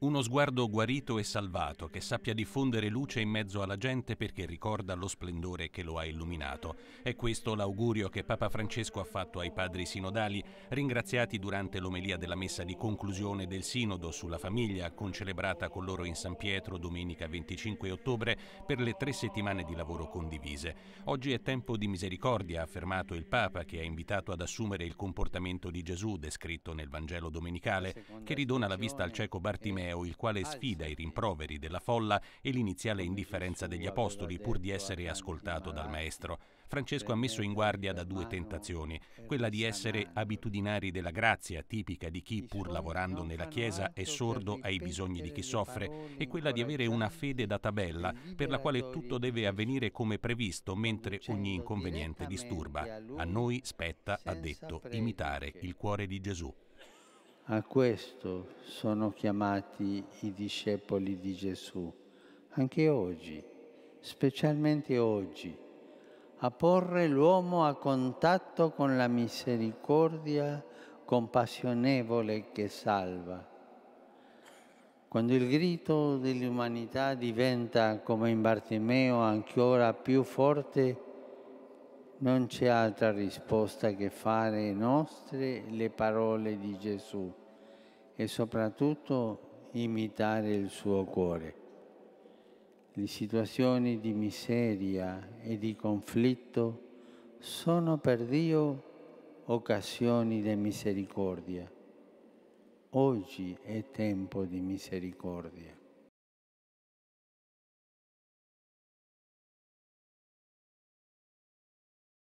Uno sguardo guarito e salvato che sappia diffondere luce in mezzo alla gente perché ricorda lo splendore che lo ha illuminato. È questo l'augurio che Papa Francesco ha fatto ai padri sinodali, ringraziati durante l'omelia della messa di conclusione del Sinodo sulla famiglia, concelebrata con loro in San Pietro domenica 25 ottobre per le tre settimane di lavoro condivise. Oggi è tempo di misericordia, ha affermato il Papa, che ha invitato ad assumere il comportamento di Gesù descritto nel Vangelo domenicale, che ridona la vista al cieco Bartimeo Bartolomeo, il quale sfida i rimproveri della folla e l'iniziale indifferenza degli apostoli pur di essere ascoltato dal maestro. Francesco ha messo in guardia da due tentazioni, quella di essere abitudinari della grazia, tipica di chi pur lavorando nella Chiesa è sordo ai bisogni di chi soffre, e quella di avere una fede da tabella per la quale tutto deve avvenire come previsto mentre ogni inconveniente disturba. A noi spetta, ha detto, imitare il cuore di Gesù. A questo sono chiamati i discepoli di Gesù, anche oggi, specialmente oggi, a porre l'uomo a contatto con la misericordia compassionevole che salva. Quando il grido dell'umanità diventa, come in Bartimeo, ancora più forte, non c'è altra risposta che fare nostre le parole di Gesù e soprattutto imitare il suo cuore. Le situazioni di miseria e di conflitto sono per Dio occasioni di misericordia. Oggi è tempo di misericordia.